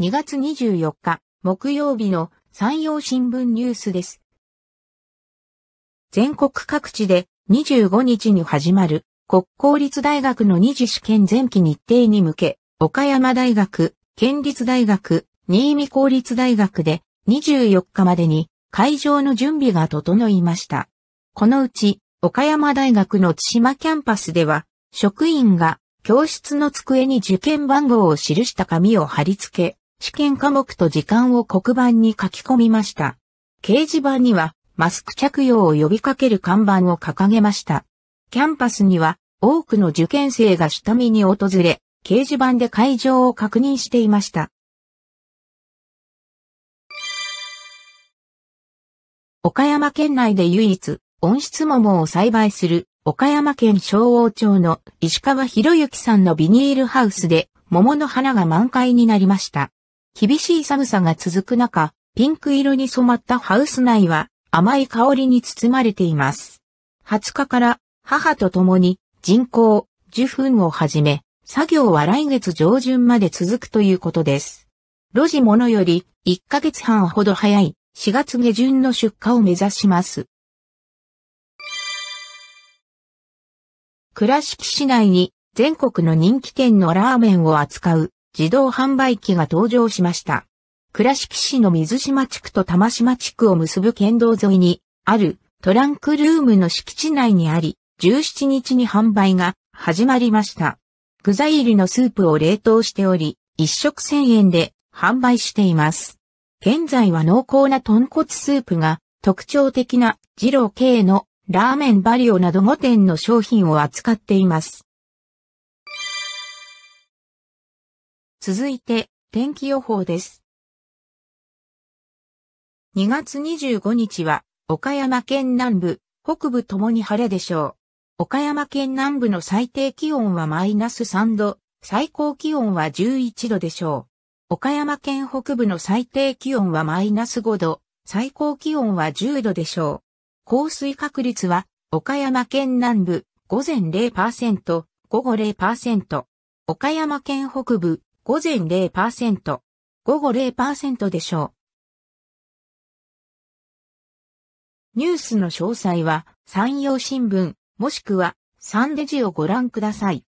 2月24日、木曜日の山陽新聞ニュースです。全国各地で25日に始まる国公立大学の二次試験前期日程に向け、岡山大学、県立大学、新見公立大学で24日までに会場の準備が整いました。このうち、岡山大学の津島キャンパスでは、職員が教室の机に受験番号を記した紙を貼り付け、試験科目と時間を黒板に書き込みました。掲示板にはマスク着用を呼びかける看板を掲げました。キャンパスには多くの受験生が下見に訪れ、掲示板で会場を確認していました。岡山県内で唯一、温室桃を栽培する、岡山県昭王町の石川博之さんのビニールハウスで、桃の花が満開になりました。厳しい寒さが続く中、ピンク色に染まったハウス内は甘い香りに包まれています。20日から母と共に人工、受粉をはじめ、作業は来月上旬まで続くということです。路地ものより1ヶ月半ほど早い4月下旬の出荷を目指します。倉敷市内に全国の人気店のラーメンを扱う自動販売機が登場しました。倉敷市の水島地区と玉島地区を結ぶ県道沿いにあるトランクルームの敷地内にあり、17日に販売が始まりました。具材入りのスープを冷凍しており、1食1000円で販売しています。現在は濃厚な豚骨スープが特徴的な二郎系のラーメンバリオなど5点の商品を扱っています。続いて、天気予報です。2月25日は、岡山県南部、北部ともに晴れでしょう。岡山県南部の最低気温はマイナス3度、最高気温は11度でしょう。岡山県北部の最低気温はマイナス5度、最高気温は10度でしょう。降水確率は、岡山県南部、午前0%、午後0%。岡山県北部、午前0%、午後0%でしょう。ニュースの詳細は、山陽新聞、もしくは、サンデジをご覧ください。